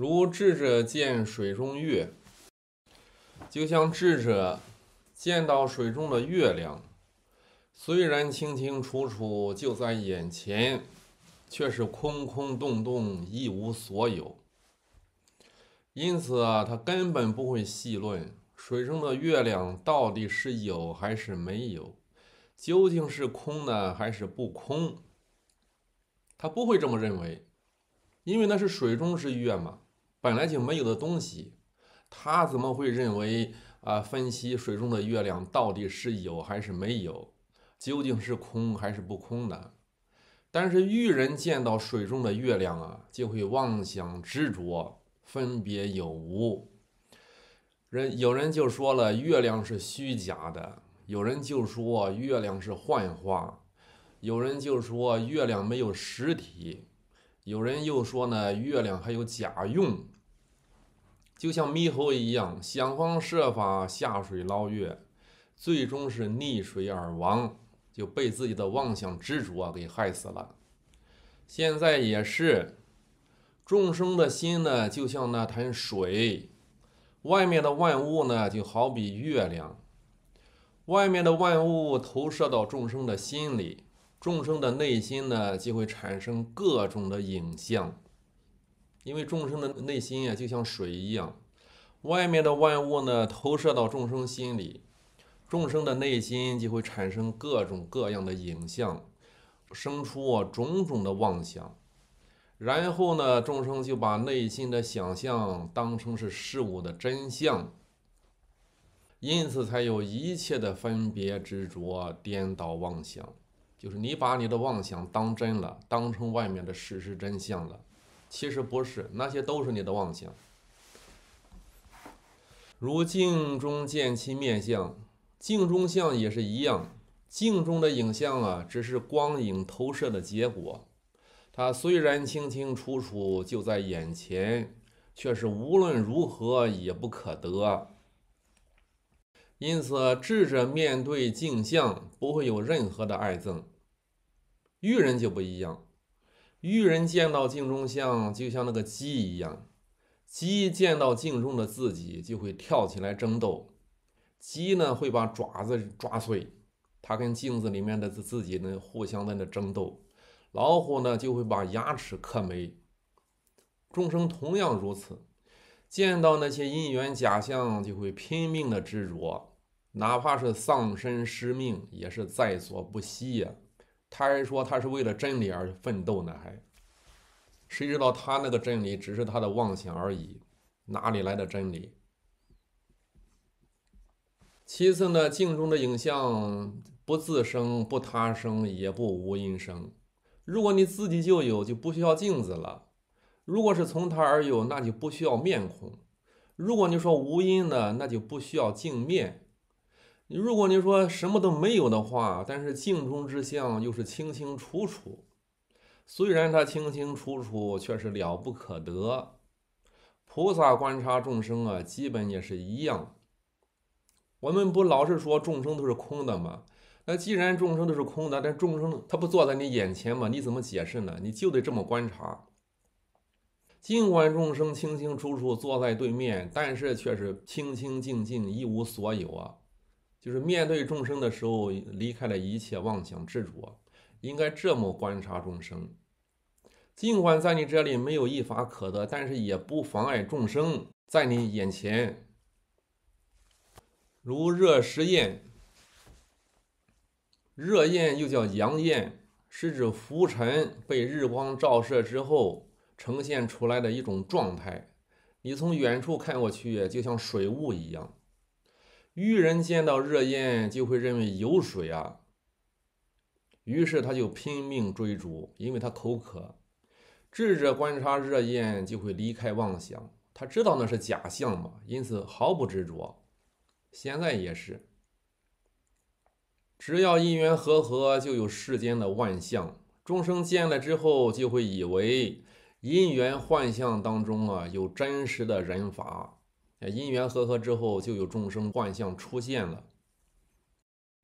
如智者见水中月，就像智者见到水中的月亮，虽然清清楚楚就在眼前，却是空空洞洞一无所有。因此啊，他根本不会细论水中的月亮到底是有还是没有，究竟是空的还是不空。他不会这么认为，因为那是水中之月嘛。本来就没有的东西，他怎么会认为啊？分析水中的月亮到底是有还是没有，究竟是空还是不空呢？但是玉人见到水中的月亮啊，就会妄想执着，分别有无。人有人就说了，月亮是虚假的；有人就说月亮是幻化；有人就说月亮没有实体。有人又说呢，月亮还有假用，就像猕猴一样，想方设法下水捞月，最终是溺水而亡，就被自己的妄想执着啊给害死了。现在也是，众生的心呢，就像那潭水，外面的万物呢，就好比月亮，外面的万物投射到众生的心里。众生的内心呢，就会产生各种的影像，因为众生的内心呀，就像水一样，外面的万物呢，投射到众生心里，众生的内心就会产生各种各样的影像，生出种种的妄想，然后呢，众生就把内心的想象当成是事物的真相，因此才有一切的分别执着、颠倒妄想。就是你把你的妄想当真了，当成外面的事实真相了，其实不是，那些都是你的妄想。如镜中见其面相，镜中相也是一样，镜中的影像啊，只是光影投射的结果。它虽然清清楚楚就在眼前，却是无论如何也不可得。因此，智者面对镜像不会有任何的爱憎。愚人就不一样，愚人见到镜中像，就像那个鸡一样，鸡见到镜中的自己，就会跳起来争斗，鸡呢会把爪子抓碎，它跟镜子里面的自自己呢互相在那争斗，老虎呢就会把牙齿磕没，众生同样如此，见到那些因缘假象，就会拼命的执着，哪怕是丧身失命，也是在所不惜呀。他还说他是为了真理而奋斗呢，还谁知道他那个真理只是他的妄想而已，哪里来的真理？其次呢，镜中的影像不自生，不他生，也不无因生。如果你自己就有，就不需要镜子了；如果是从他而有，那就不需要面孔；如果你说无因呢，那就不需要镜面。如果你说什么都没有的话，但是镜中之相又是清清楚楚。虽然它清清楚楚，却是了不可得。菩萨观察众生啊，基本也是一样。我们不老是说众生都是空的吗？那既然众生都是空的，但众生他不坐在你眼前吗？你怎么解释呢？你就得这么观察。尽管众生清清楚楚坐在对面，但是却是清清净净一无所有啊。就是面对众生的时候，离开了一切妄想执着，应该这么观察众生。尽管在你这里没有一法可得，但是也不妨碍众生在你眼前。如热时焰，热焰又叫阳焰，是指浮尘被日光照射之后呈现出来的一种状态。你从远处看过去，就像水雾一样。愚人见到热焰就会认为有水啊，于是他就拼命追逐，因为他口渴。智者观察热焰就会离开妄想，他知道那是假象嘛，因此毫不执着。现在也是，只要因缘和合，就有世间的万象。众生见了之后就会以为因缘幻象当中啊有真实的人法。啊，因缘和合之后，就有众生幻象出现了。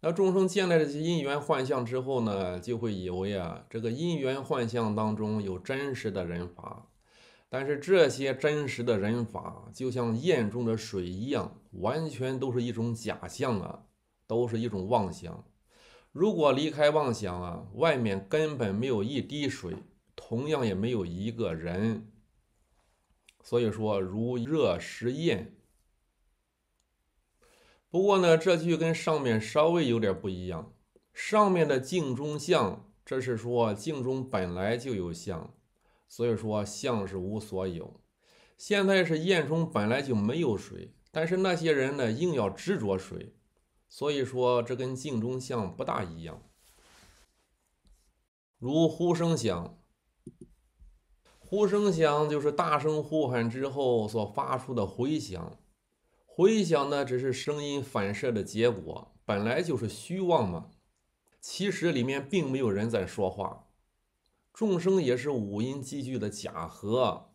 那众生见了这些因缘幻象之后呢，就会以为啊，这个因缘幻象当中有真实的人法。但是这些真实的人法，就像焰中的水一样，完全都是一种假象啊，都是一种妄想。如果离开妄想啊，外面根本没有一滴水，同样也没有一个人。所以说，如热食焰。不过呢，这句跟上面稍微有点不一样。上面的镜中相，这是说镜中本来就有相，所以说相是无所有。现在是焰中本来就没有水，但是那些人呢，硬要执着水，所以说这跟镜中相不大一样。如呼声响。呼声响就是大声呼喊之后所发出的回响，回响呢只是声音反射的结果，本来就是虚妄嘛。其实里面并没有人在说话，众生也是五音积聚的假合，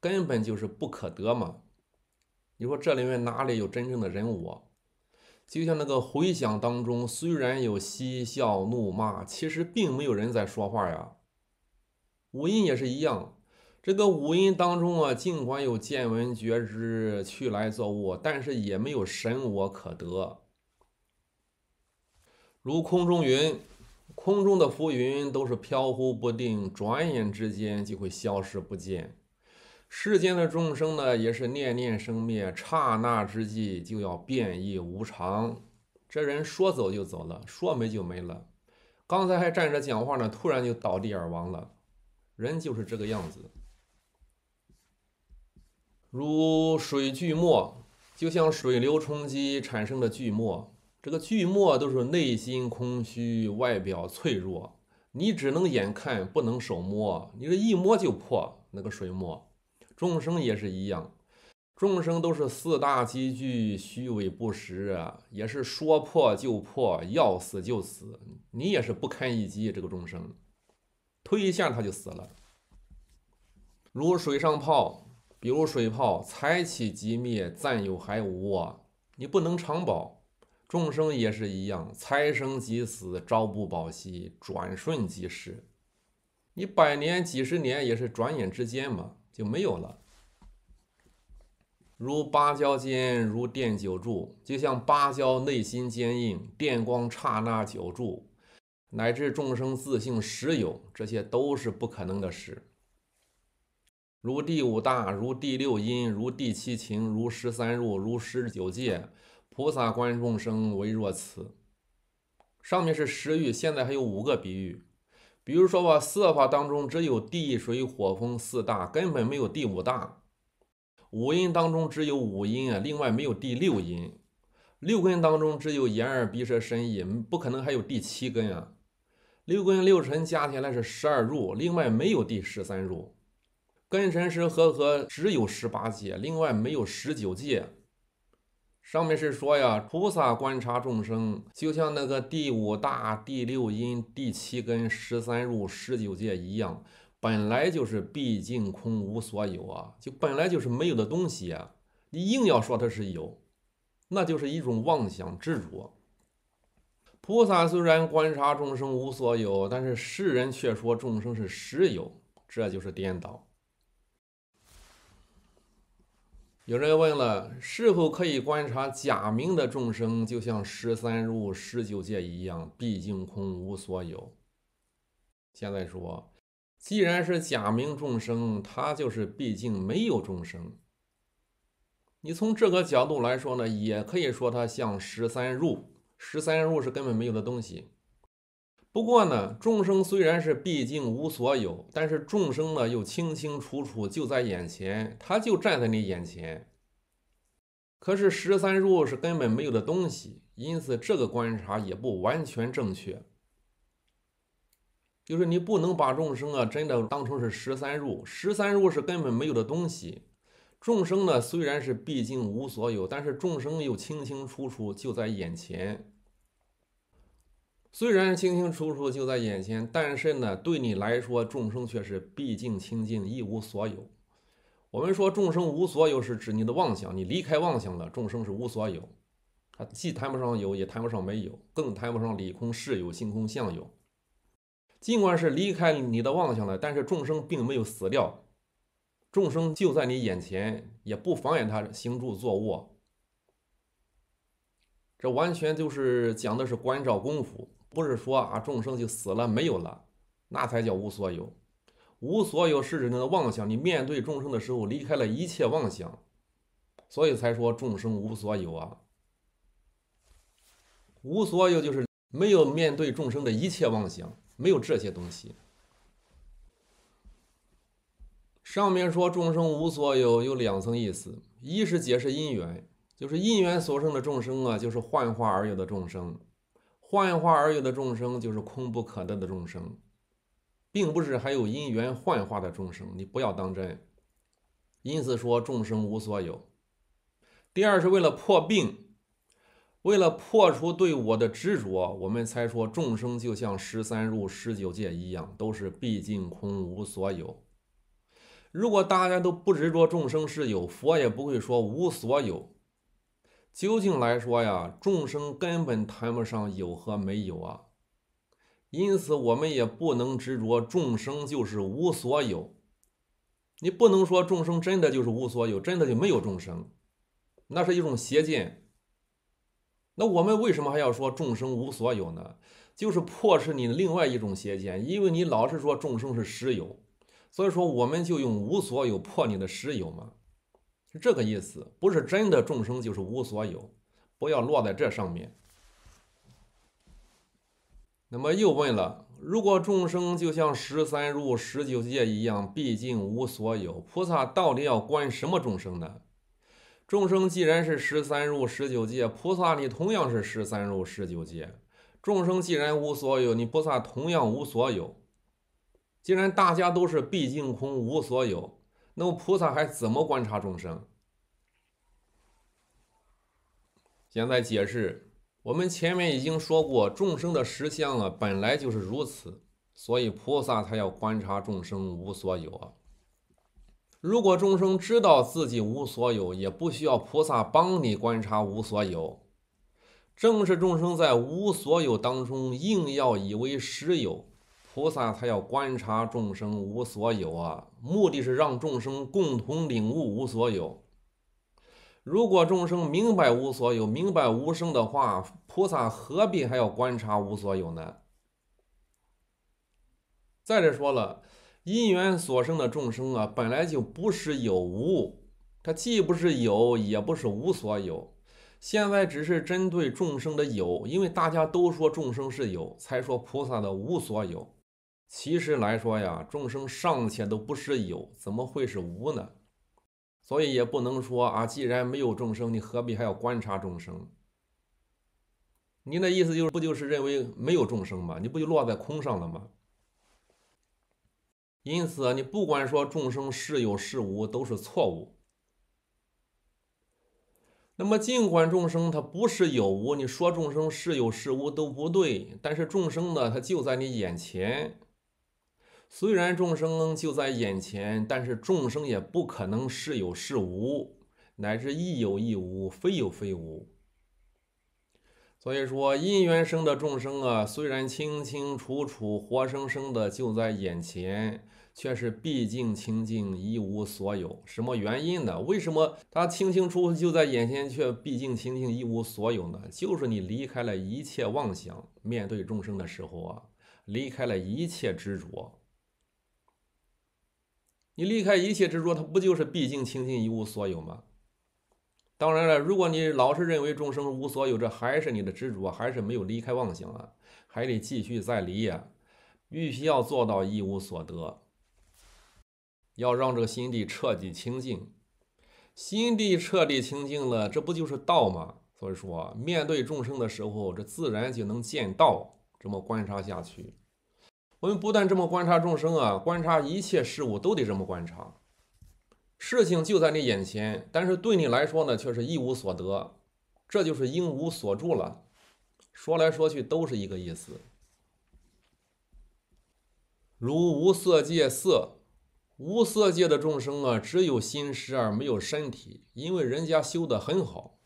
根本就是不可得嘛。你说这里面哪里有真正的人我？就像那个回响当中，虽然有嬉笑怒骂，其实并没有人在说话呀。五音也是一样。这个五音当中啊，尽管有见闻觉知、去来作物，但是也没有神我可得。如空中云，空中的浮云都是飘忽不定，转眼之间就会消失不见。世间的众生呢，也是念念生灭，刹那之际就要变异无常。这人说走就走了，说没就没了。刚才还站着讲话呢，突然就倒地而亡了。人就是这个样子。如水巨沫，就像水流冲击产生的巨沫，这个巨沫都是内心空虚，外表脆弱，你只能眼看，不能手摸，你这一摸就破。那个水墨。众生也是一样，众生都是四大积聚，虚伪不实，也是说破就破，要死就死，你也是不堪一击。这个众生，推一下他就死了。如水上泡。比如水泡，财起即灭，暂有还无，啊，你不能长保；众生也是一样，财生即死，朝不保夕，转瞬即逝。你百年几十年也是转眼之间嘛，就没有了。如芭蕉尖，如电九柱，就像芭蕉内心坚硬，电光刹那九柱，乃至众生自性实有，这些都是不可能的事。如第五大，如第六阴，如第七情，如十三入，如十九界。菩萨观众生为若此。上面是十喻，现在还有五个比喻。比如说，吧，色法当中只有地水火风四大，根本没有第五大；五音当中只有五音啊，另外没有第六音；六根当中只有眼耳鼻舌身意，不可能还有第七根啊。六根六尘加起来是十二入，另外没有第十三入。根尘识合合只有十八界，另外没有十九界。上面是说呀，菩萨观察众生，就像那个第五大、第六因、第七根、十三入、十九界一样，本来就是毕竟空无所有啊，就本来就是没有的东西啊。你硬要说它是有，那就是一种妄想执着。菩萨虽然观察众生无所有，但是世人却说众生是实有，这就是颠倒。有人问了，是否可以观察假名的众生，就像十三入、十九界一样，毕竟空无所有？现在说，既然是假名众生，他就是毕竟没有众生。你从这个角度来说呢，也可以说他像十三入，十三入是根本没有的东西。不过呢，众生虽然是毕竟无所有，但是众生呢又清清楚楚就在眼前，他就站在你眼前。可是十三入是根本没有的东西，因此这个观察也不完全正确。就是你不能把众生啊真的当成是十三入，十三入是根本没有的东西。众生呢虽然是毕竟无所有，但是众生又清清楚楚就在眼前。虽然清清楚楚就在眼前，但是呢，对你来说，众生却是毕竟清净，一无所有。我们说众生无所有，是指你的妄想。你离开妄想了，众生是无所有。他既谈不上有，也谈不上没有，更谈不上理空事有、性空相有。尽管是离开你的妄想了，但是众生并没有死掉，众生就在你眼前，也不妨碍他行住坐卧。这完全就是讲的是观照功夫。不是说啊，众生就死了没有了，那才叫无所有。无所有是指那个妄想，你面对众生的时候，离开了一切妄想，所以才说众生无所有啊。无所有就是没有面对众生的一切妄想，没有这些东西。上面说众生无所有有两层意思，一是解释因缘，就是因缘所生的众生啊，就是幻化而有的众生。幻化而有的众生，就是空不可得的众生，并不是还有因缘幻化的众生。你不要当真。因此说，众生无所有。第二是为了破病，为了破除对我的执着，我们才说众生就像十三入十九界一样，都是毕竟空无所有。如果大家都不执着众生是有，佛也不会说无所有。究竟来说呀，众生根本谈不上有和没有啊，因此我们也不能执着众生就是无所有。你不能说众生真的就是无所有，真的就没有众生，那是一种邪见。那我们为什么还要说众生无所有呢？就是迫使你另外一种邪见，因为你老是说众生是实有，所以说我们就用无所有破你的实有嘛。是这个意思，不是真的众生就是无所有，不要落在这上面。那么又问了，如果众生就像十三入十九界一样，毕竟无所有，菩萨到底要观什么众生呢？众生既然是十三入十九界，菩萨你同样是十三入十九界。众生既然无所有，你菩萨同样无所有。既然大家都是毕竟空无所有。那么菩萨还怎么观察众生？现在解释，我们前面已经说过，众生的实相啊，本来就是如此，所以菩萨他要观察众生无所有啊。如果众生知道自己无所有，也不需要菩萨帮你观察无所有。正是众生在无所有当中，硬要以为实有。菩萨他要观察众生无所有啊，目的是让众生共同领悟无所有。如果众生明白无所有、明白无生的话，菩萨何必还要观察无所有呢？再者说了，因缘所生的众生啊，本来就不是有无，它既不是有，也不是无所有。现在只是针对众生的有，因为大家都说众生是有，才说菩萨的无所有。其实来说呀，众生尚且都不是有，怎么会是无呢？所以也不能说啊，既然没有众生，你何必还要观察众生？您的意思就是不就是认为没有众生吗？你不就落在空上了吗？因此你不管说众生是有是无，都是错误。那么尽管众生他不是有无，你说众生是有是无都不对，但是众生呢，他就在你眼前。虽然众生就在眼前，但是众生也不可能是有是无，乃至亦有亦无，非有非无。所以说，因缘生的众生啊，虽然清清楚楚、活生生的就在眼前，却是毕竟清净，一无所有。什么原因呢？为什么他清清楚就在眼前，却毕竟清净，一无所有呢？就是你离开了一切妄想，面对众生的时候啊，离开了一切执着。你离开一切执着，它不就是毕竟清净一无所有吗？当然了，如果你老是认为众生无所有，这还是你的执着，还是没有离开妄想啊，还得继续再离，呀、必须要做到一无所得，要让这个心地彻底清净。心地彻底清净了，这不就是道吗？所以说，面对众生的时候，这自然就能见道，这么观察下去。我们不但这么观察众生啊，观察一切事物都得这么观察。事情就在你眼前，但是对你来说呢，却是一无所得，这就是应无所住了。说来说去都是一个意思。如无色界色，无色界的众生啊，只有心识而没有身体，因为人家修的很好，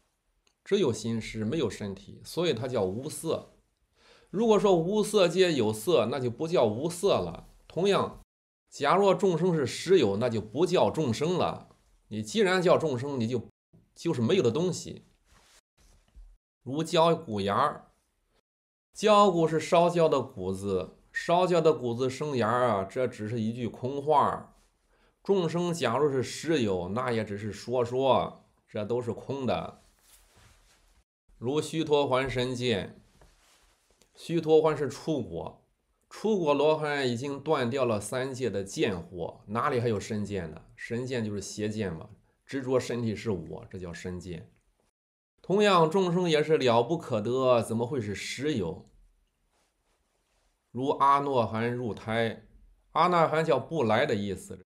只有心识没有身体，所以它叫无色。如果说无色界有色，那就不叫无色了。同样，假若众生是实有，那就不叫众生了。你既然叫众生，你就就是没有的东西。如焦谷芽，焦谷是烧焦的谷子，烧焦的谷子生芽啊，这只是一句空话。众生假如是实有，那也只是说说，这都是空的。如虚脱还神见。须陀欢是出果，出果罗汉已经断掉了三界的贱货，哪里还有身见呢？身剑就是邪见嘛，执着身体是我，这叫身剑。同样，众生也是了不可得，怎么会是石有？如阿诺含入胎，阿那含叫不来的意思，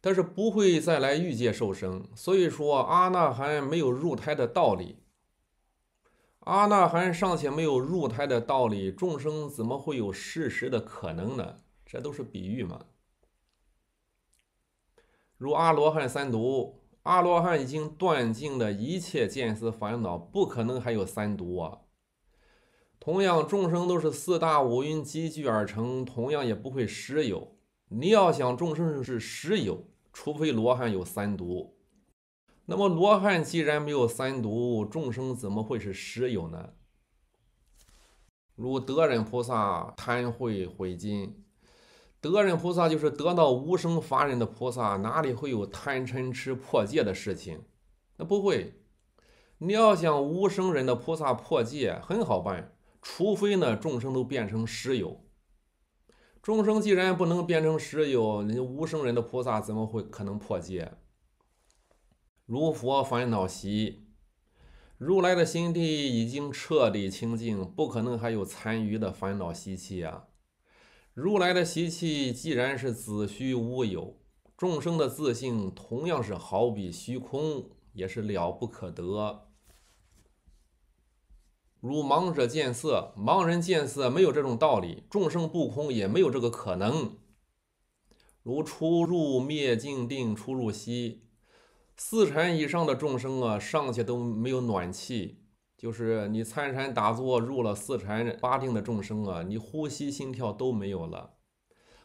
他是不会再来欲界受生，所以说阿那含没有入胎的道理。阿那含尚且没有入胎的道理，众生怎么会有事实的可能呢？这都是比喻嘛。如阿罗汉三毒，阿罗汉已经断尽了一切见思烦恼，不可能还有三毒啊。同样，众生都是四大五蕴积聚而成，同样也不会实有。你要想众生是实有，除非罗汉有三毒。那么罗汉既然没有三毒，众生怎么会是十有呢？如德忍菩萨贪慧毁金，德忍菩萨就是得到无生法忍的菩萨，哪里会有贪嗔痴破戒的事情？那不会。你要想无生人的菩萨破戒，很好办，除非呢众生都变成十有。众生既然不能变成十有，那无生人的菩萨怎么会可能破戒？如佛烦恼习，如来的心地已经彻底清净，不可能还有残余的烦恼习气啊！如来的习气既然是子虚乌有，众生的自性同样是好比虚空，也是了不可得。如盲者见色，盲人见色没有这种道理，众生不空也没有这个可能。如出入灭尽定，出入息。四禅以上的众生啊，尚且都没有暖气，就是你参禅打坐入了四禅八定的众生啊，你呼吸心跳都没有了，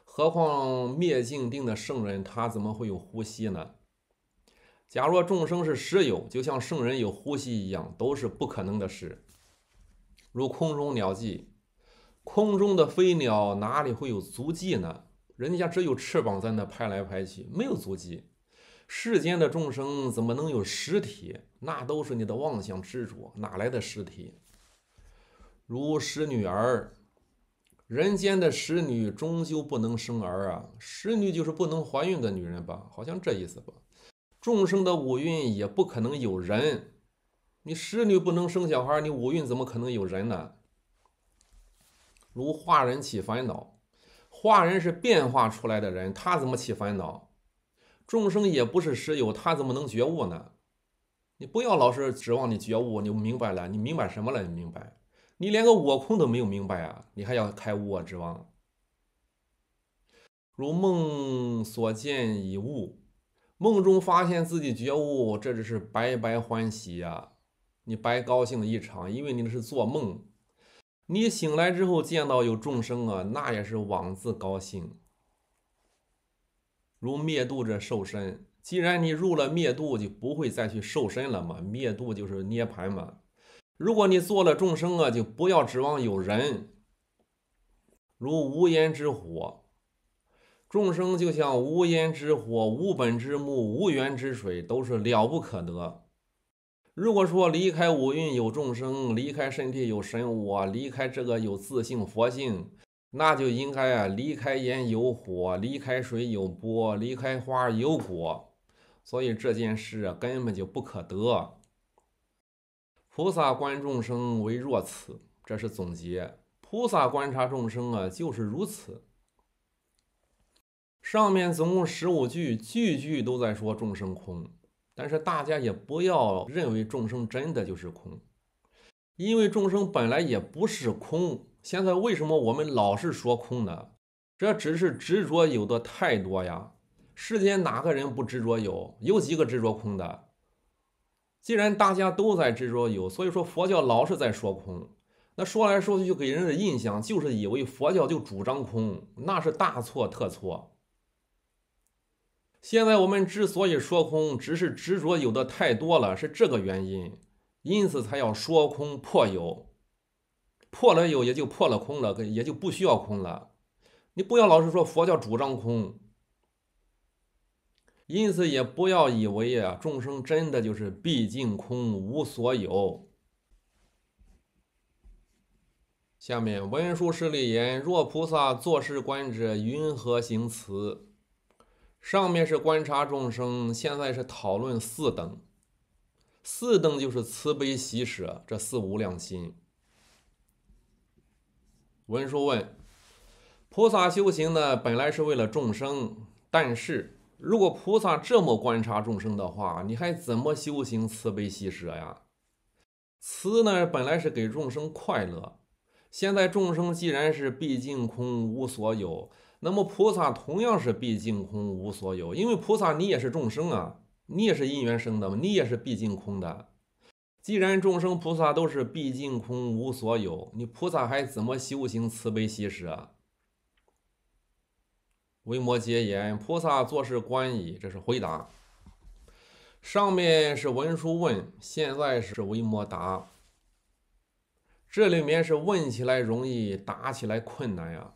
何况灭尽定的圣人，他怎么会有呼吸呢？假若众生是实有，就像圣人有呼吸一样，都是不可能的事。如空中鸟迹，空中的飞鸟哪里会有足迹呢？人家只有翅膀在那拍来拍去，没有足迹。世间的众生怎么能有实体？那都是你的妄想执着，哪来的实体？如使女儿，人间的使女终究不能生儿啊。使女就是不能怀孕的女人吧？好像这意思吧。众生的五蕴也不可能有人，你使女不能生小孩，你五蕴怎么可能有人呢？如化人起烦恼，化人是变化出来的人，他怎么起烦恼？众生也不是实有，他怎么能觉悟呢？你不要老是指望你觉悟，你明白了，你明白什么了？你明白，你连个我空都没有明白啊！你还要开悟啊？指望如梦所见已悟，梦中发现自己觉悟，这只是白白欢喜呀！你白高兴了一场，因为你那是做梦。你醒来之后见到有众生啊，那也是枉自高兴。如灭度者受身，既然你入了灭度，就不会再去受身了嘛。灭度就是涅盘嘛。如果你做了众生啊，就不要指望有人。如无烟之火，众生就像无烟之火、无本之木、无源之水，都是了不可得。如果说离开五蕴有众生，离开身体有神我，离开这个有自性佛性。那就应该啊，离开烟有火，离开水有波，离开花有果，所以这件事啊根本就不可得。菩萨观众生为若此，这是总结。菩萨观察众生啊，就是如此。上面总共十五句，句句都在说众生空，但是大家也不要认为众生真的就是空，因为众生本来也不是空。现在为什么我们老是说空呢？这只是执着有的太多呀。世间哪个人不执着有？有几个执着空的？既然大家都在执着有，所以说佛教老是在说空。那说来说去就给人的印象就是以为佛教就主张空，那是大错特错。现在我们之所以说空，只是执着有的太多了，是这个原因，因此才要说空破有。破了有，也就破了空了，也就不需要空了。你不要老是说佛教主张空，因此也不要以为啊，众生真的就是毕竟空无所有。下面文殊师利言：“若菩萨作是观者，云何行慈？”上面是观察众生，现在是讨论四等。四等就是慈悲喜舍这四无量心。文殊问：“菩萨修行呢，本来是为了众生。但是如果菩萨这么观察众生的话，你还怎么修行慈悲喜舍呀？慈呢，本来是给众生快乐。现在众生既然是毕竟空无所有，那么菩萨同样是毕竟空无所有。因为菩萨，你也是众生啊，你也是因缘生的嘛，你也是毕竟空的。”既然众生菩萨都是毕竟空无所有，你菩萨还怎么修行慈悲喜舍？维摩诘言：“菩萨做事观矣。”这是回答。上面是文殊问，现在是维摩答。这里面是问起来容易，答起来困难呀。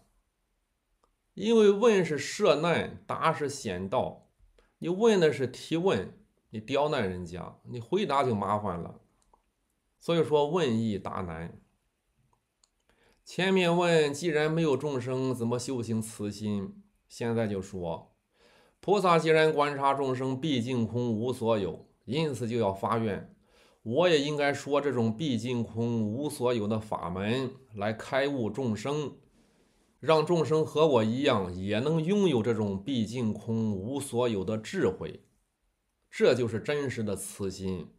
因为问是设难，答是显道。你问的是提问，你刁难人家，你回答就麻烦了。所以说，问易答难。前面问，既然没有众生，怎么修行慈心？现在就说，菩萨既然观察众生毕竟空无所有，因此就要发愿，我也应该说这种毕竟空无所有的法门来开悟众生，让众生和我一样也能拥有这种毕竟空无所有的智慧，这就是真实的慈心。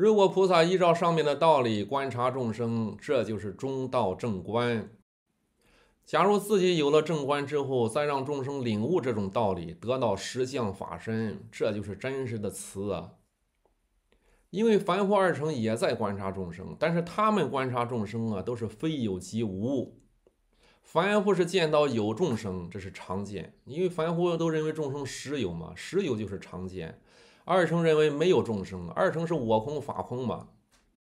如果菩萨依照上面的道理观察众生，这就是中道正观。假如自己有了正观之后，再让众生领悟这种道理，得到实相法身，这就是真实的慈啊。因为凡夫二乘也在观察众生，但是他们观察众生啊，都是非有即无。凡夫是见到有众生，这是常见，因为凡夫都认为众生实有嘛，实有就是常见。二乘认为没有众生，二乘是我空法空嘛，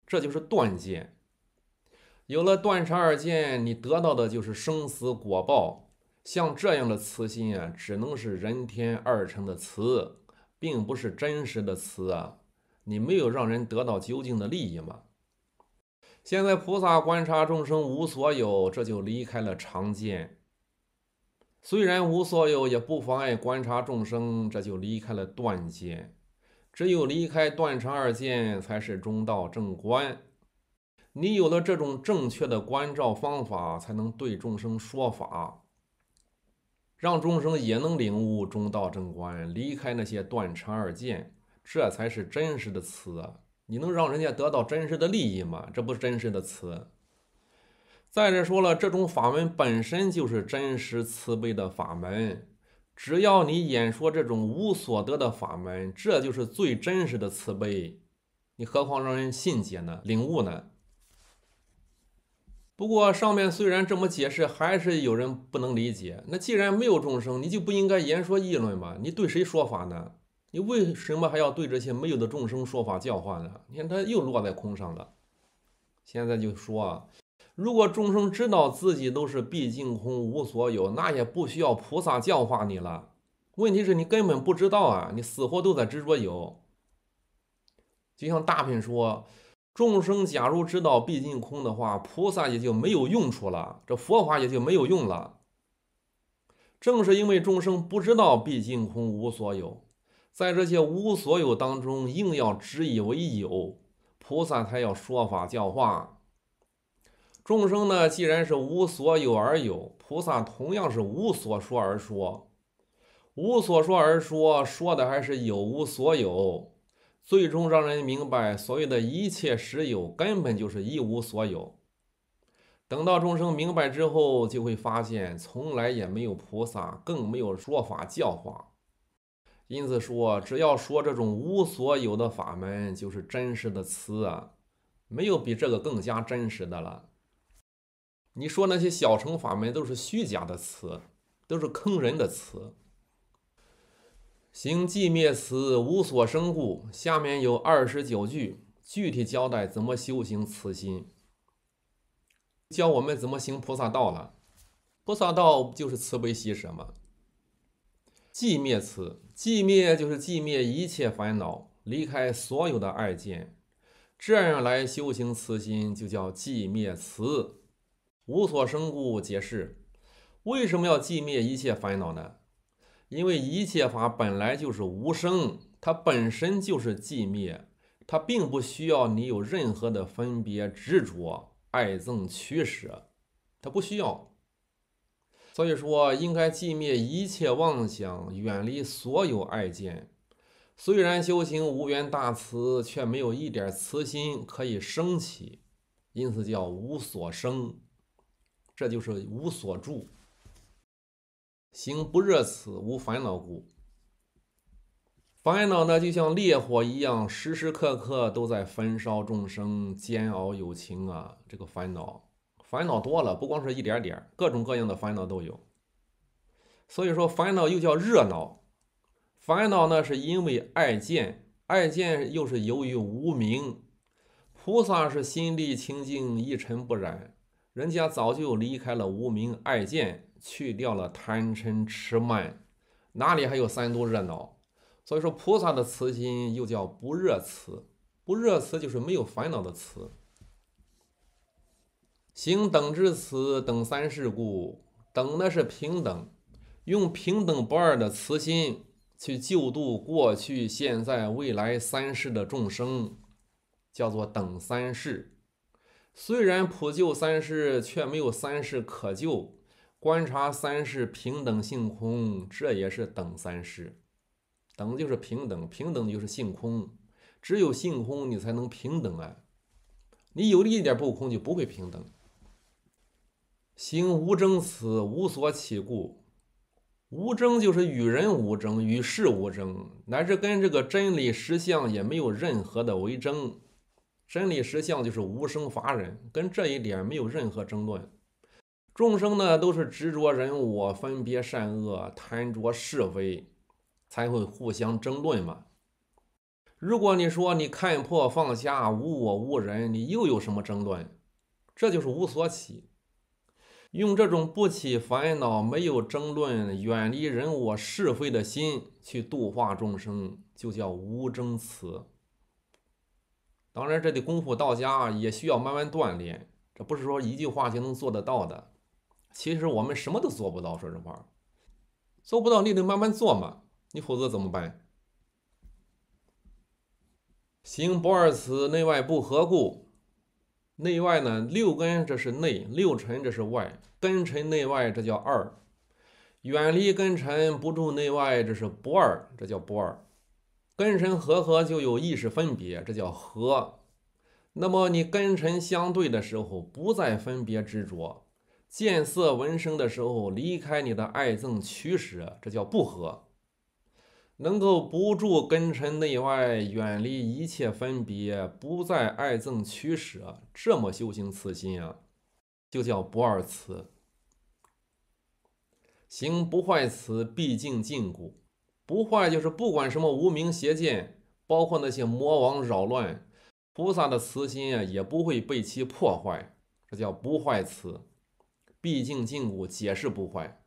这就是断见。有了断尘二见，你得到的就是生死果报。像这样的慈心啊，只能是人天二乘的慈，并不是真实的慈啊。你没有让人得到究竟的利益嘛？现在菩萨观察众生无所有，这就离开了常见。虽然无所有，也不妨碍观察众生，这就离开了断见。只有离开断肠二剑，才是中道正观。你有了这种正确的关照方法，才能对众生说法，让众生也能领悟中道正观，离开那些断肠二剑，这才是真实的慈。你能让人家得到真实的利益吗？这不是真实的慈。再者说了，这种法门本身就是真实慈悲的法门。只要你演说这种无所得的法门，这就是最真实的慈悲。你何况让人信解呢、领悟呢？不过上面虽然这么解释，还是有人不能理解。那既然没有众生，你就不应该言说议论吗？你对谁说法呢？你为什么还要对这些没有的众生说法教化呢？你看他又落在空上了。现在就说。啊。如果众生知道自己都是毕竟空无所有，那也不需要菩萨教化你了。问题是你根本不知道啊，你死活都在执着有。就像大品说，众生假如知道毕竟空的话，菩萨也就没有用处了，这佛法也就没有用了。正是因为众生不知道毕竟空无所有，在这些无所有当中硬要执以为有，菩萨才要说法教化。众生呢，既然是无所有而有，菩萨同样是无所说而说，无所说而说，说的还是有无所有，最终让人明白，所谓的一切实有，根本就是一无所有。等到众生明白之后，就会发现，从来也没有菩萨，更没有说法教化。因此说，只要说这种无所有的法门，就是真实的慈啊，没有比这个更加真实的了。你说那些小乘法门都是虚假的词，都是坑人的词。行寂灭词无所生故。下面有二十九句，具体交代怎么修行慈心，教我们怎么行菩萨道了。菩萨道就是慈悲喜舍嘛。寂灭慈，寂灭就是寂灭一切烦恼，离开所有的爱见，这样来修行慈心，就叫寂灭词。无所生故，解释为什么要寂灭一切烦恼呢？因为一切法本来就是无生，它本身就是寂灭，它并不需要你有任何的分别、执着、爱憎、取舍，它不需要。所以说，应该寂灭一切妄想，远离所有爱见。虽然修行无缘大慈，却没有一点慈心可以升起，因此叫无所生。这就是无所住，行不热，此无烦恼故。烦恼呢，就像烈火一样，时时刻刻都在焚烧众生，煎熬友情啊！这个烦恼，烦恼多了，不光是一点点各种各样的烦恼都有。所以说，烦恼又叫热恼。烦恼呢，是因为爱见，爱见又是由于无明。菩萨是心地清净，一尘不染。人家早就离开了无名爱见，去掉了贪嗔痴慢，哪里还有三度热闹？所以说，菩萨的慈心又叫不热慈，不热慈就是没有烦恼的慈。行等之慈，等三世故，等的是平等，用平等不二的慈心去救度过去、现在、未来三世的众生，叫做等三世。虽然普救三世，却没有三世可救。观察三世平等性空，这也是等三世。等就是平等，平等就是性空。只有性空，你才能平等啊！你有一点不空，就不会平等。行无争，此无所起故。无争就是与人无争，与事无争，乃至跟这个真理实相也没有任何的为争。真理实相就是无生法忍，跟这一点没有任何争论。众生呢，都是执着人我、分别善恶、贪着是非，才会互相争论嘛。如果你说你看破放下、无我无人，你又有什么争论？这就是无所起。用这种不起烦恼、没有争论、远离人我是非的心去度化众生，就叫无争慈。当然，这得功夫到家，也需要慢慢锻炼。这不是说一句话就能做得到的。其实我们什么都做不到，说实话，做不到，你得慢慢做嘛，你否则怎么办？行不二，此内外不合故。内外呢，六根这是内，六尘这是外，根尘内外这叫二。远离根尘，不住内外，这是不二，这叫不二。根尘合合就有意识分别，这叫合。那么你根尘相对的时候，不再分别执着；见色闻声的时候，离开你的爱憎取舍，这叫不和。能够不住根尘内外，远离一切分别，不再爱憎取舍，这么修行此心啊，就叫不二慈。行不坏慈，必竟禁锢。不坏就是不管什么无名邪见，包括那些魔王扰乱菩萨的慈心啊，也不会被其破坏。这叫不坏慈。毕竟净土解释不坏，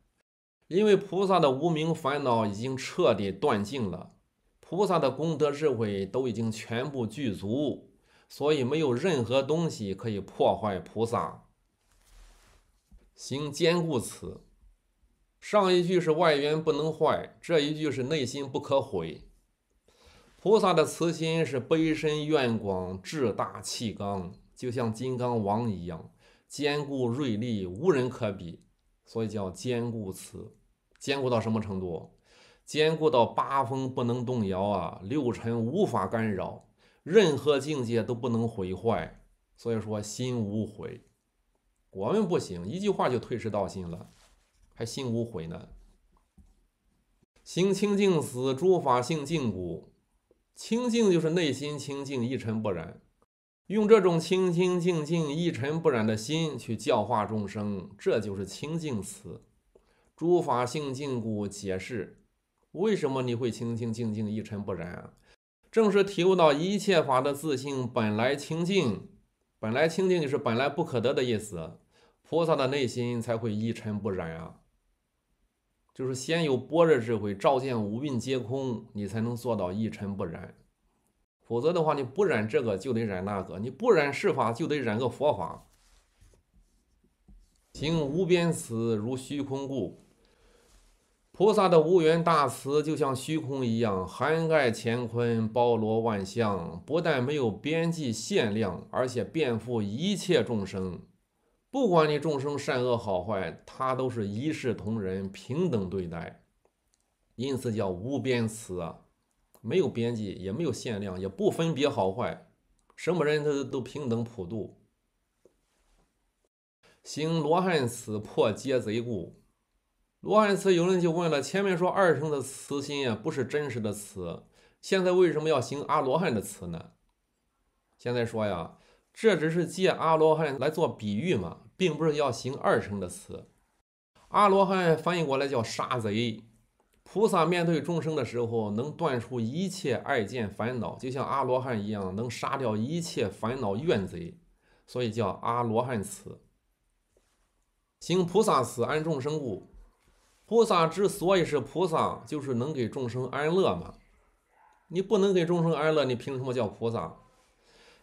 因为菩萨的无名烦恼已经彻底断尽了，菩萨的功德智慧都已经全部具足，所以没有任何东西可以破坏菩萨。行坚固慈。上一句是外缘不能坏，这一句是内心不可毁。菩萨的慈心是悲深怨广，志大气刚，就像金刚王一样坚固锐利，无人可比，所以叫坚固慈。坚固到什么程度？坚固到八风不能动摇啊，六尘无法干扰，任何境界都不能毁坏。所以说心无悔，我们不行，一句话就退失道心了。还心无悔呢。心清净死，诸法性净故。清净就是内心清净，一尘不染。用这种清清净净、一尘不染的心去教化众生，这就是清净死。诸法性净故，解释为什么你会清清净净、一尘不染，正是体悟到一切法的自性本来清净。本来清净就是本来不可得的意思。菩萨的内心才会一尘不染啊。就是先有般若智慧，照见五蕴皆空，你才能做到一尘不染。否则的话，你不染这个就得染那个，你不染世法就得染个佛法。行无边慈如虚空故，菩萨的无缘大慈就像虚空一样，涵盖乾坤，包罗万象，不但没有边际限量，而且遍覆一切众生。不管你众生善恶好坏，他都是一视同仁、平等对待，因此叫无边慈啊，没有边际，也没有限量，也不分别好坏，什么人他都平等普度。行罗汉慈，破皆贼故。罗汉慈，有人就问了：前面说二圣的慈心啊，不是真实的慈，现在为什么要行阿罗汉的慈呢？现在说呀。这只是借阿罗汉来做比喻嘛，并不是要行二乘的词。阿罗汉翻译过来叫杀贼，菩萨面对众生的时候能断除一切爱见烦恼，就像阿罗汉一样能杀掉一切烦恼怨贼，所以叫阿罗汉词。行菩萨死安众生故，菩萨之所以是菩萨，就是能给众生安乐嘛。你不能给众生安乐，你凭什么叫菩萨？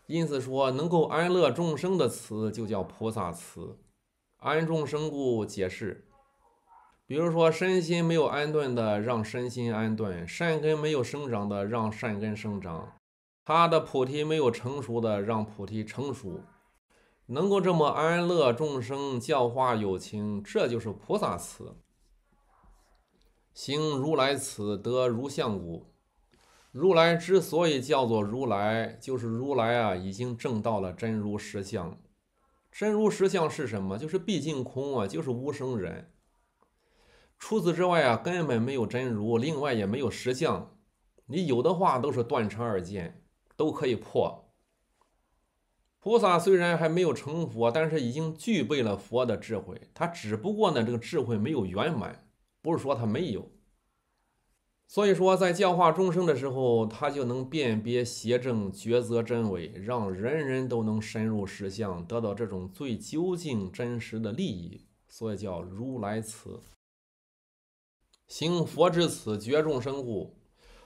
因此说，能够安乐众生的词就叫菩萨慈。安众生故，解释。比如说，身心没有安顿的，让身心安顿；善根没有生长的，让善根生长；他的菩提没有成熟的，让菩提成熟。能够这么安乐众生、教化有情，这就是菩萨慈。行如来慈，得如相故。如来之所以叫做如来，就是如来啊，已经证到了真如实相。真如实相是什么？就是毕竟空啊，就是无生人。除此之外啊，根本没有真如，另外也没有实相。你有的话都是断成二见，都可以破。菩萨虽然还没有成佛，但是已经具备了佛的智慧。他只不过呢，这个智慧没有圆满，不是说他没有。所以说，在教化众生的时候，他就能辨别邪正、抉择真伪，让人人都能深入实相，得到这种最究竟真实的利益。所以叫如来慈，行佛之此，觉众生故。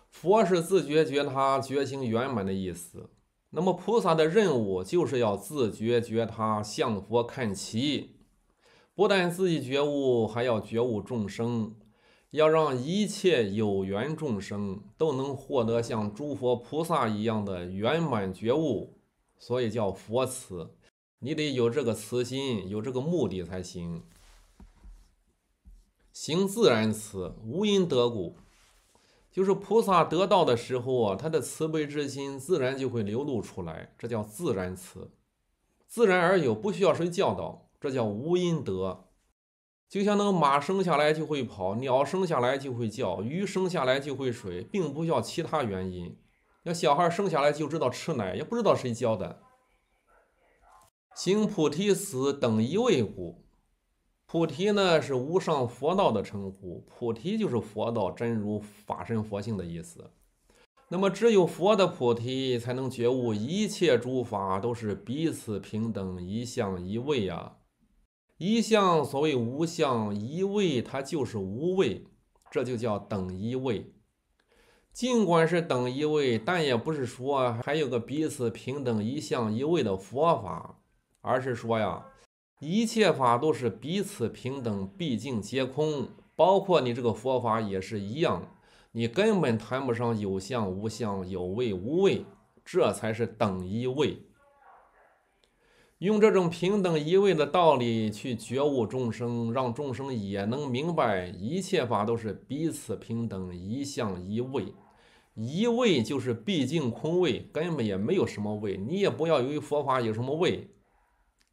佛是自觉觉他、觉行圆满的意思。那么，菩萨的任务就是要自觉觉他，向佛看齐，不但自己觉悟，还要觉悟众生。要让一切有缘众生都能获得像诸佛菩萨一样的圆满觉悟，所以叫佛慈。你得有这个慈心，有这个目的才行。行自然慈，无因得故，就是菩萨得道的时候啊，他的慈悲之心自然就会流露出来，这叫自然慈，自然而有，不需要谁教导，这叫无因得。就像那个马生下来就会跑，鸟生下来就会叫，鱼生下来就会水，并不叫其他原因。那小孩生下来就知道吃奶，也不知道谁教的。行菩提死等一位故，菩提呢是无上佛道的称呼，菩提就是佛道真如法身佛性的意思。那么只有佛的菩提才能觉悟一切诸法都是彼此平等，一相一位啊。一相所谓无相，一位它就是无畏，这就叫等一位。尽管是等一位，但也不是说还有个彼此平等一相一位的佛法，而是说呀，一切法都是彼此平等，毕竟皆空，包括你这个佛法也是一样，你根本谈不上有相无相，有位无位，这才是等一位。用这种平等一味的道理去觉悟众生，让众生也能明白一切法都是彼此平等，一相一味，一味就是毕竟空位，根本也没有什么位。你也不要由于佛法有什么位，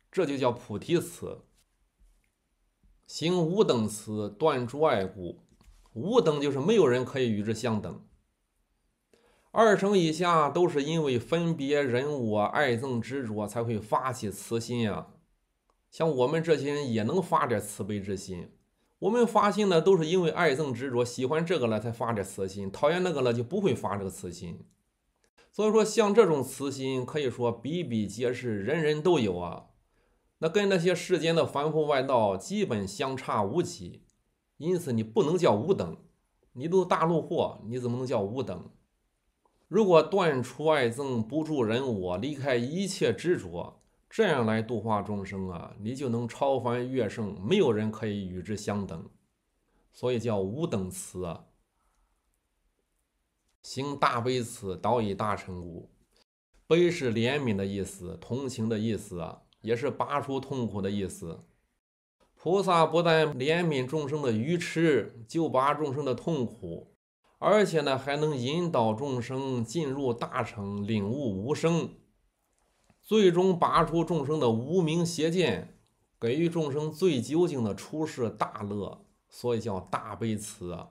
这就叫菩提词。行无等慈，断诸爱故，无等就是没有人可以与之相等。二成以下都是因为分别人我爱憎执着才会发起慈心啊，像我们这些人也能发点慈悲之心。我们发心呢，都是因为爱憎执着，喜欢这个了才发点慈心，讨厌那个了就不会发这个慈心。所以说，像这种慈心，可以说比比皆是，人人都有啊。那跟那些世间的凡夫外道基本相差无几，因此你不能叫无等，你都大路货，你怎么能叫无等？如果断除爱憎，不住人我，离开一切执着，这样来度化众生啊，你就能超凡越圣，没有人可以与之相等，所以叫无等慈。行大悲慈，导以大成故。悲是怜悯的意思，同情的意思啊，也是拔除痛苦的意思。菩萨不但怜悯众生的愚痴，救拔众生的痛苦。而且呢，还能引导众生进入大乘，领悟无生，最终拔出众生的无名邪见，给予众生最究竟的出世大乐，所以叫大悲慈啊。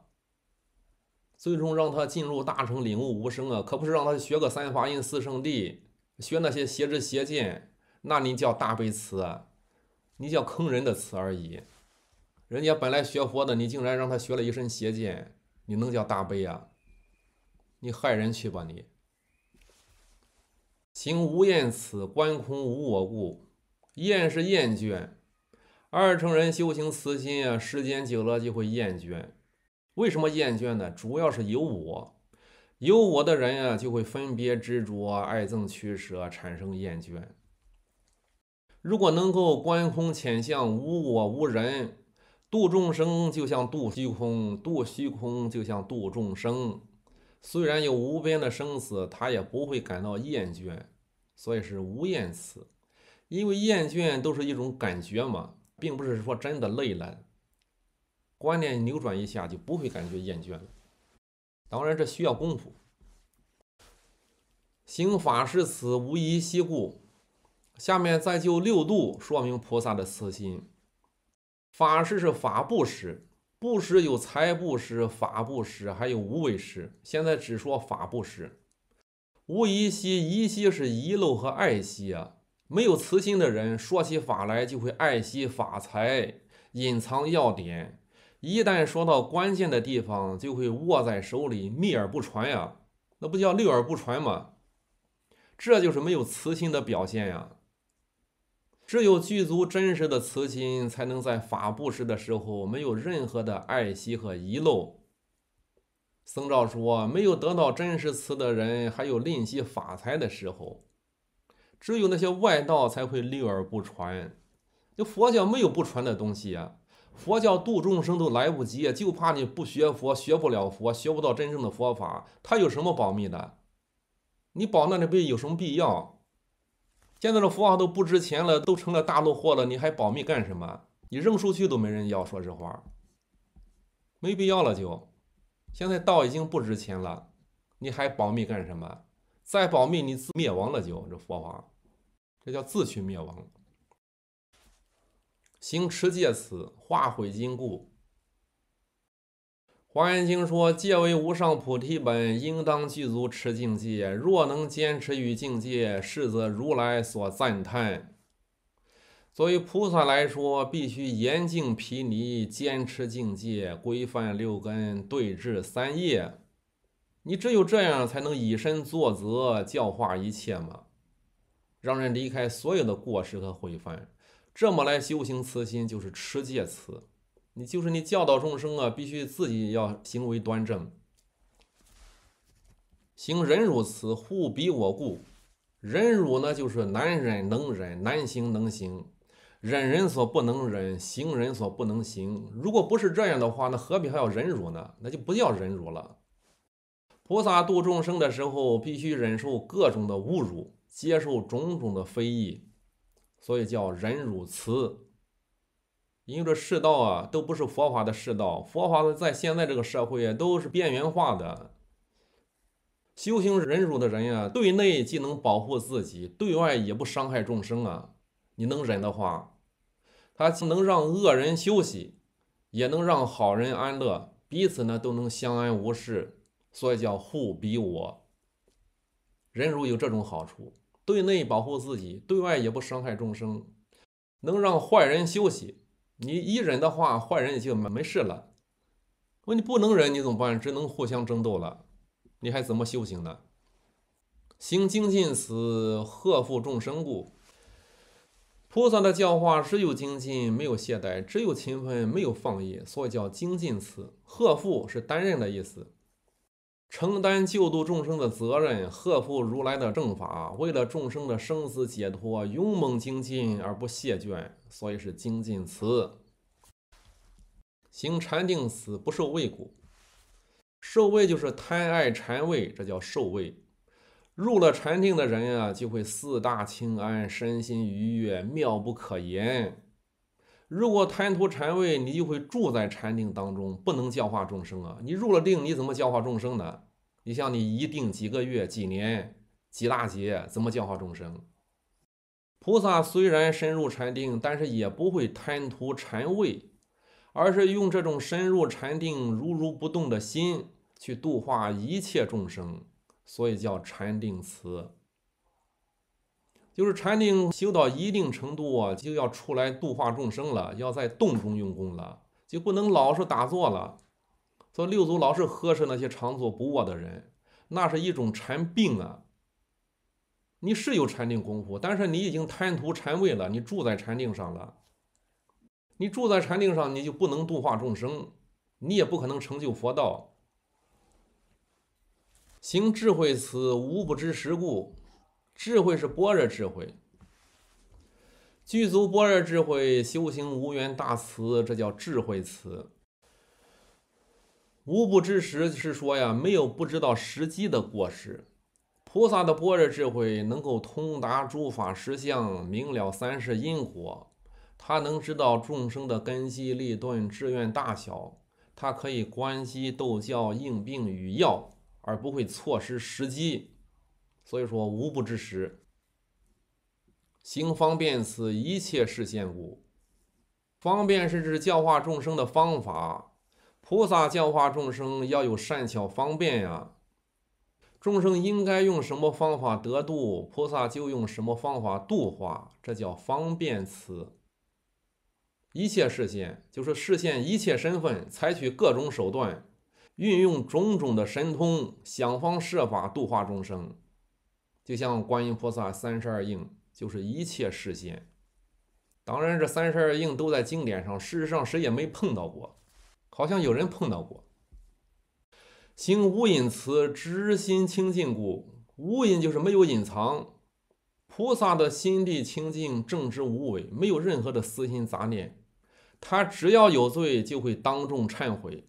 最终让他进入大乘，领悟无生啊，可不是让他学个三法印、四圣地，学那些邪知邪见，那你叫大悲慈，你叫坑人的词而已。人家本来学佛的，你竟然让他学了一身邪见。你能叫大悲啊？你害人去吧你！行无厌，此观空无我故。厌是厌倦。二乘人修行慈心啊，时间久了就会厌倦。为什么厌倦呢？主要是有我，有我的人啊，就会分别执着、爱憎取舍，产生厌倦。如果能够观空浅相，无我无人。度众生就像度虚空，度虚空就像度众生。虽然有无边的生死，他也不会感到厌倦，所以是无厌死。因为厌倦都是一种感觉嘛，并不是说真的累了。观念扭转一下，就不会感觉厌倦了。当然，这需要功夫。行法是此无疑息故。下面再就六度说明菩萨的慈心。法师是法布施，布施有财布施、法布施，还有无为施。现在只说法布施。无疑息，疑息是遗漏和爱惜啊。没有慈心的人，说起法来就会爱惜法财，隐藏要点。一旦说到关键的地方，就会握在手里，秘而不传呀。那不叫六而不传吗？这就是没有慈心的表现呀。只有具足真实的慈心，才能在法布施的时候没有任何的爱惜和遗漏。僧肇说：“没有得到真实慈的人，还有吝惜法财的时候。只有那些外道才会六耳不传。那佛教没有不传的东西，啊，佛教度众生都来不及，就怕你不学佛，学不了佛，学不到真正的佛法。他有什么保密的？你保那里不有什么必要？”现在的佛画都不值钱了，都成了大陆货了，你还保密干什么？你扔出去都没人要，说实话，没必要了。就现在道已经不值钱了，你还保密干什么？再保密你自灭亡了就，这佛法，这叫自取灭亡。行持戒慈，化毁金故，华严经说：“戒为无上菩提本，应当具足持境界。若能坚持于境界，是则如来所赞叹。”作为菩萨来说，必须严净毗尼，坚持境界，规范六根，对治三业。你只有这样才能以身作则，教化一切嘛，让人离开所有的过失和毁犯。这么来修行慈心，就是持戒慈。你就是你教导众生啊，必须自己要行为端正。行忍辱慈，互彼我故。忍辱呢，就是难忍能忍，难行能行，忍人所不能忍，行人所不能行。如果不是这样的话，那何必还要忍辱呢？那就不叫忍辱了。菩萨度众生的时候，必须忍受各种的侮辱，接受种种的非议，所以叫忍辱慈。因为这世道啊，都不是佛法的世道。佛法的在现在这个社会啊，都是边缘化的。修行忍辱的人啊，对内既能保护自己，对外也不伤害众生啊。你能忍的话，他能让恶人休息，也能让好人安乐，彼此呢都能相安无事，所以叫互比我。忍辱有这种好处：对内保护自己，对外也不伤害众生，能让坏人休息。你一忍的话，坏人也就没没事了。问你不能忍，你怎么办？只能互相争斗了，你还怎么修行呢？行精进时，荷负众生故。菩萨的教化只有精进，没有懈怠；只有勤奋，没有放逸。所以叫精进慈。荷负是担任的意思。承担救度众生的责任，呵护如来的正法，为了众生的生死解脱，勇猛精进而不懈倦，所以是精进慈。行禅定死不受畏故。受畏就是贪爱禅位，这叫受畏。入了禅定的人啊，就会四大清安，身心愉悦，妙不可言。如果贪图禅位，你就会住在禅定当中，不能教化众生啊！你入了定，你怎么教化众生呢？你像你一定几个月、几年、几大劫，怎么教化众生？菩萨虽然深入禅定，但是也不会贪图禅位，而是用这种深入禅定、如如不动的心去度化一切众生，所以叫禅定慈。就是禅定修到一定程度啊，就要出来度化众生了，要在洞中用功了，就不能老是打坐了。所以六祖老是呵斥那些常坐不卧的人，那是一种禅病啊。你是有禅定功夫，但是你已经贪图禅位了，你住在禅定上了，你住在禅定上，你就不能度化众生，你也不可能成就佛道。行智慧此无不知时故。智慧是般若智慧，具足般若智慧，修行无缘大慈，这叫智慧慈。无不知时，是说呀，没有不知道时机的过失。菩萨的般若智慧能够通达诸法实相，明了三世因果，他能知道众生的根基、立钝、志愿大小，他可以观机斗教，应病与药，而不会错失时机。所以说，无不知时。行方便，此一切事现故。方便是指教化众生的方法。菩萨教化众生要有善巧方便呀。众生应该用什么方法得度，菩萨就用什么方法度化，这叫方便。词。一切视现，就是视现一切身份，采取各种手段，运用种种的神通，想方设法度化众生。就像观音菩萨三十二应，就是一切事现。当然，这三十二应都在经典上，事实上谁也没碰到过，好像有人碰到过。行无隐慈，知心清净故。无隐就是没有隐藏，菩萨的心地清净、正直无为，没有任何的私心杂念。他只要有罪，就会当众忏悔。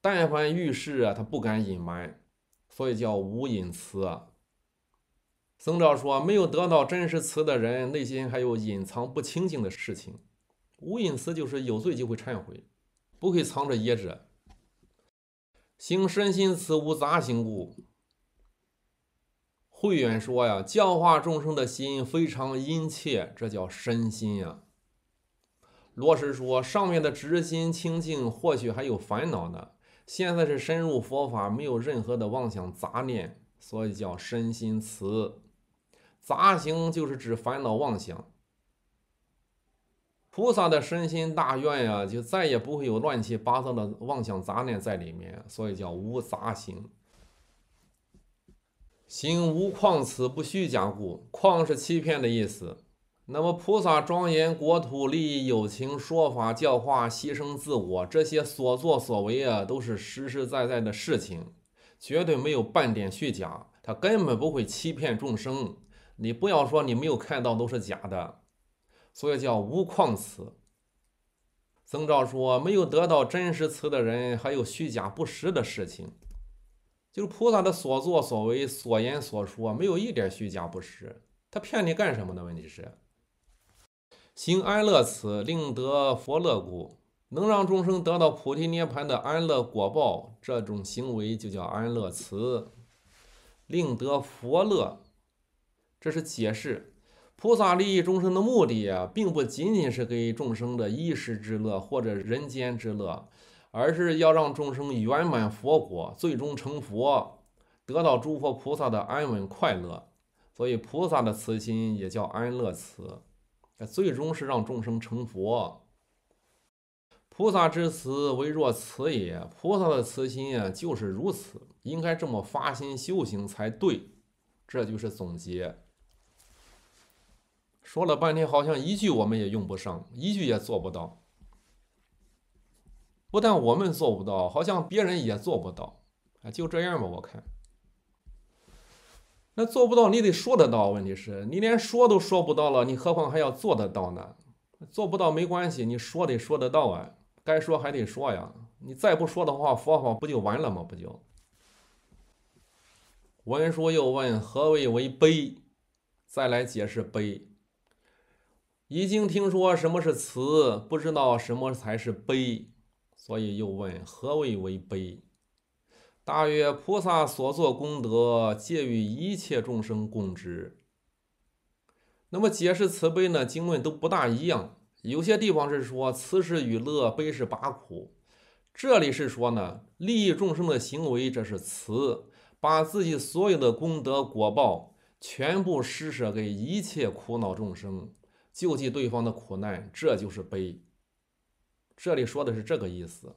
但凡遇事啊，他不敢隐瞒，所以叫无隐慈。曾照说：“没有得到真实词的人，内心还有隐藏不清净的事情。无隐私就是有罪就会忏悔，不会藏着掖着。行身心词无杂行故。”慧远说：“呀，教化众生的心非常殷切，这叫身心呀。”罗什说：“上面的执心清净，或许还有烦恼呢。现在是深入佛法，没有任何的妄想杂念，所以叫身心慈。”杂行就是指烦恼妄想，菩萨的身心大愿呀，就再也不会有乱七八糟的妄想杂念在里面，所以叫无杂行。心无旷此不虚假。故旷是欺骗的意思。那么菩萨庄严国土，利益友情，说法教化，牺牲自我，这些所作所为啊，都是实实在在的事情，绝对没有半点虚假，他根本不会欺骗众生。你不要说你没有看到都是假的，所以叫无诳词。曾照说，没有得到真实词的人，还有虚假不实的事情。就是菩萨的所作所为、所言所说，没有一点虚假不实。他骗你干什么呢？问题是行安乐词，令得佛乐故，能让众生得到菩提涅盘的安乐果报，这种行为就叫安乐词，令得佛乐。这是解释，菩萨利益众生的目的啊，并不仅仅是给众生的一时之乐或者人间之乐，而是要让众生圆满佛果，最终成佛，得到诸佛菩萨的安稳快乐。所以菩萨的慈心也叫安乐慈，最终是让众生成佛。菩萨之慈为若慈也，菩萨的慈心啊，就是如此，应该这么发心修行才对。这就是总结。说了半天，好像一句我们也用不上，一句也做不到。不但我们做不到，好像别人也做不到。啊，就这样吧，我看。那做不到，你得说得到。问题是你连说都说不到了，你何况还要做得到呢？做不到没关系，你说得说得到啊，该说还得说呀。你再不说的话，佛法不就完了吗？不就？文殊又问：“何谓为悲？”再来解释悲。已经听说什么是慈，不知道什么才是悲，所以又问何谓为悲？大约菩萨所做功德，皆与一切众生共知。那么解释慈悲呢？经论都不大一样，有些地方是说慈是与乐，悲是拔苦。这里是说呢，利益众生的行为，这是慈，把自己所有的功德果报全部施舍给一切苦恼众生。救济对方的苦难，这就是悲。这里说的是这个意思。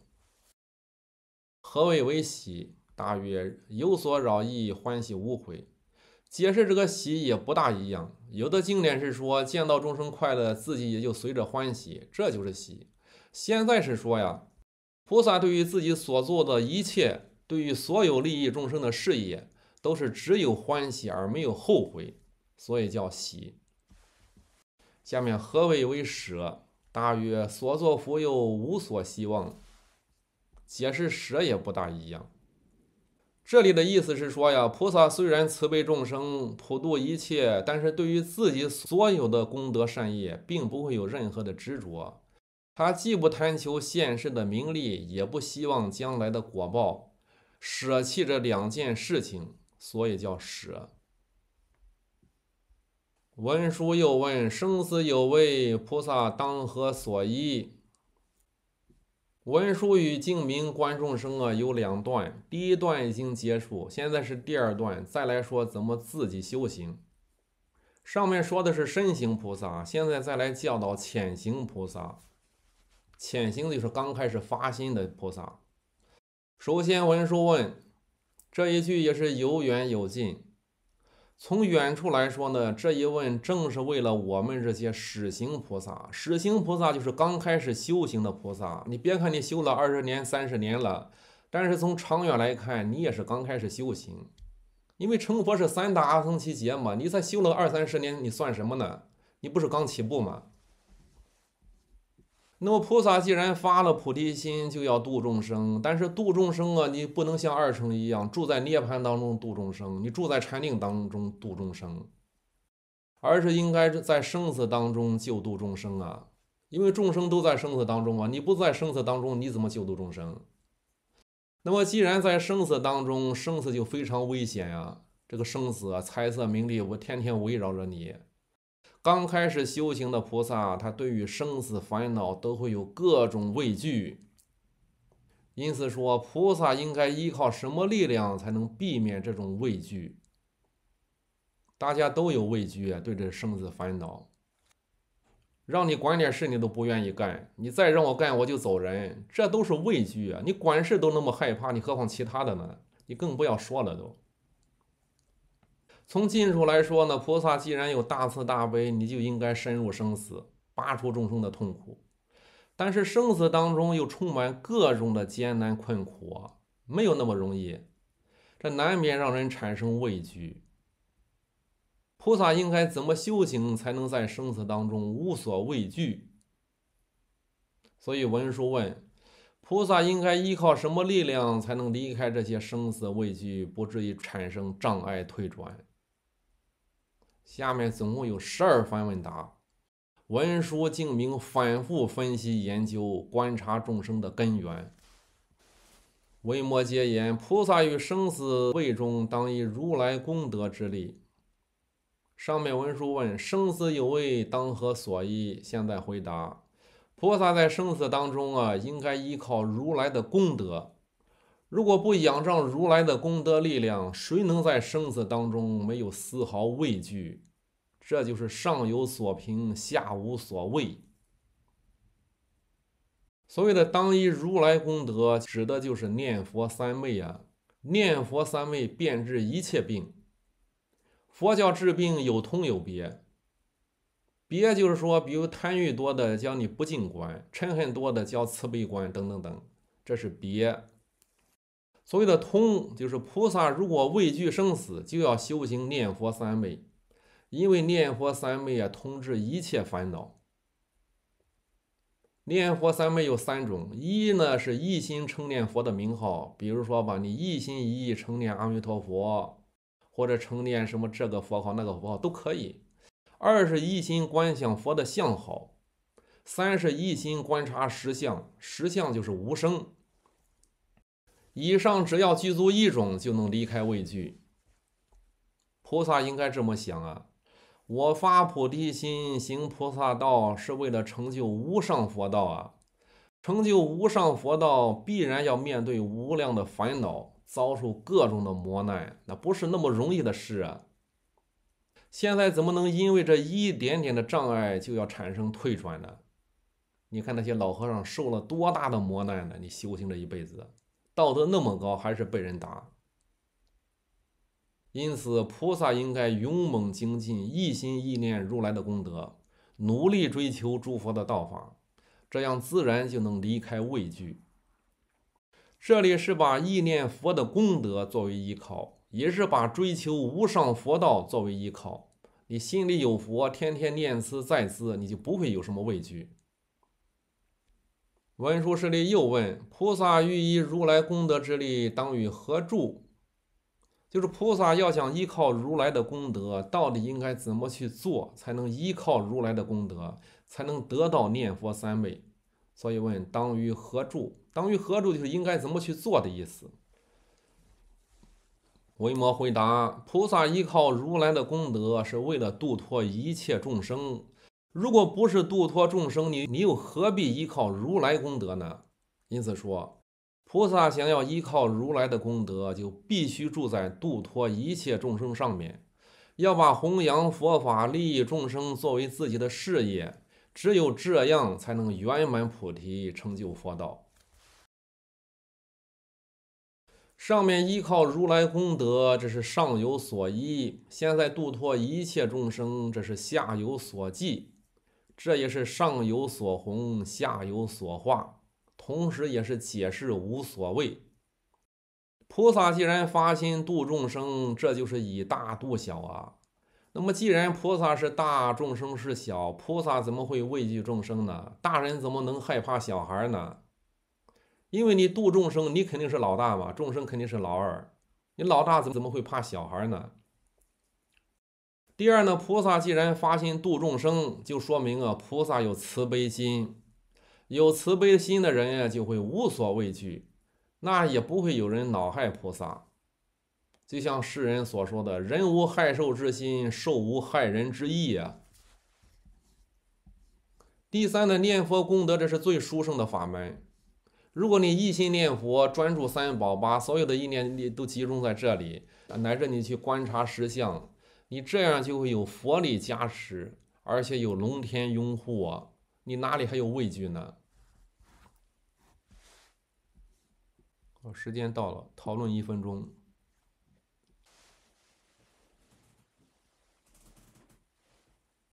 何谓为喜？大约有所扰意，欢喜无悔。解释这个喜也不大一样。有的经典是说，见到众生快乐，自己也就随着欢喜，这就是喜。现在是说呀，菩萨对于自己所做的一切，对于所有利益众生的事业，都是只有欢喜而没有后悔，所以叫喜。下面何谓为舍？大约所作福有无所希望，解释舍也不大一样。这里的意思是说呀，菩萨虽然慈悲众生，普度一切，但是对于自己所有的功德善业，并不会有任何的执着。他既不贪求现世的名利，也不希望将来的果报，舍弃这两件事情，所以叫舍。文殊又问：“生死有为，菩萨当何所依？”文殊与净明观众生啊，有两段，第一段已经结束，现在是第二段。再来说怎么自己修行。上面说的是身行菩萨，现在再来教导潜行菩萨。潜行的就是刚开始发心的菩萨。首先，文殊问，这一句也是有远有近。从远处来说呢，这一问正是为了我们这些始行菩萨。始行菩萨就是刚开始修行的菩萨。你别看你修了二十年、三十年了，但是从长远来看，你也是刚开始修行。因为成佛是三大阿僧祇劫嘛，你才修了二三十年，你算什么呢？你不是刚起步吗？那么菩萨既然发了菩提心，就要度众生。但是度众生啊，你不能像二乘一样住在涅槃当中度众生，你住在禅定当中度众生，而是应该在生死当中救度众生啊。因为众生都在生死当中啊，你不在生死当中，你怎么救度众生？那么既然在生死当中，生死就非常危险呀。这个生死啊，财色名利，我天天围绕着你。刚开始修行的菩萨，他对于生死烦恼都会有各种畏惧。因此说，菩萨应该依靠什么力量才能避免这种畏惧？大家都有畏惧啊，对这生死烦恼。让你管点事，你都不愿意干；你再让我干，我就走人。这都是畏惧啊！你管事都那么害怕，你何况其他的呢？你更不要说了，都。从近处来说呢，菩萨既然有大慈大悲，你就应该深入生死，拔出众生的痛苦。但是生死当中又充满各种的艰难困苦啊，没有那么容易，这难免让人产生畏惧。菩萨应该怎么修行，才能在生死当中无所畏惧？所以文殊问：菩萨应该依靠什么力量，才能离开这些生死畏惧，不至于产生障碍退转？下面总共有十二番问答。文殊净明反复分析研究观察众生的根源。为魔皆言，菩萨于生死位中，当以如来功德之力。上面文殊问：生死有位，当何所依？现在回答：菩萨在生死当中啊，应该依靠如来的功德。如果不仰仗如来的功德力量，谁能在生死当中没有丝毫畏惧？这就是上有所凭，下无所畏。所谓的当一如来功德，指的就是念佛三昧啊！念佛三昧便治一切病。佛教治病有通有别，别就是说，比如贪欲多的教你不净观，嗔恨多的教慈悲观，等等等，这是别。所谓的通，就是菩萨如果畏惧生死，就要修行念佛三昧，因为念佛三昧啊，通治一切烦恼。念佛三昧有三种：一呢是一心称念佛的名号，比如说吧，你一心一意称念阿弥陀佛，或者称念什么这个佛号、那个佛号都可以；二是一心观想佛的相好；三是一心观察实相，实相就是无生。以上只要具足一种，就能离开畏惧。菩萨应该这么想啊：我发菩提心，行菩萨道，是为了成就无上佛道啊！成就无上佛道，必然要面对无量的烦恼，遭受各种的磨难，那不是那么容易的事啊！现在怎么能因为这一点点的障碍就要产生退转呢？你看那些老和尚受了多大的磨难呢？你修行这一辈子。道德那么高，还是被人打。因此，菩萨应该勇猛精进，一心一念如来的功德，努力追求诸佛的道法，这样自然就能离开畏惧。这里是把意念佛的功德作为依靠，也是把追求无上佛道作为依靠。你心里有佛，天天念兹在兹，你就不会有什么畏惧。文殊师利又问：“菩萨欲依如来功德之力，当于何助？”就是菩萨要想依靠如来的功德，到底应该怎么去做，才能依靠如来的功德，才能得到念佛三昧？所以问：“当于何助？”“当于何助”就是应该怎么去做的意思。维摩回答：“菩萨依靠如来的功德，是为了度脱一切众生。”如果不是度脱众生，你你又何必依靠如来功德呢？因此说，菩萨想要依靠如来的功德，就必须住在度脱一切众生上面，要把弘扬佛法、利益众生作为自己的事业。只有这样，才能圆满菩提，成就佛道。上面依靠如来功德，这是上有所依；现在度脱一切众生，这是下有所济。这也是上有所红，下有所化，同时也是解释无所谓。菩萨既然发心度众生，这就是以大度小啊。那么，既然菩萨是大，众生是小，菩萨怎么会畏惧众生呢？大人怎么能害怕小孩呢？因为你度众生，你肯定是老大嘛，众生肯定是老二，你老大怎么怎么会怕小孩呢？第二呢，菩萨既然发心度众生，就说明啊，菩萨有慈悲心。有慈悲心的人呀，就会无所畏惧，那也不会有人恼害菩萨。就像世人所说的“人无害兽之心，兽无害人之意”啊。第三呢，念佛功德，这是最殊胜的法门。如果你一心念佛，专注三宝，把所有的意念力都集中在这里，乃至你去观察实相。你这样就会有佛力加持，而且有龙天拥护啊！你哪里还有畏惧呢？哦，时间到了，讨论一分钟。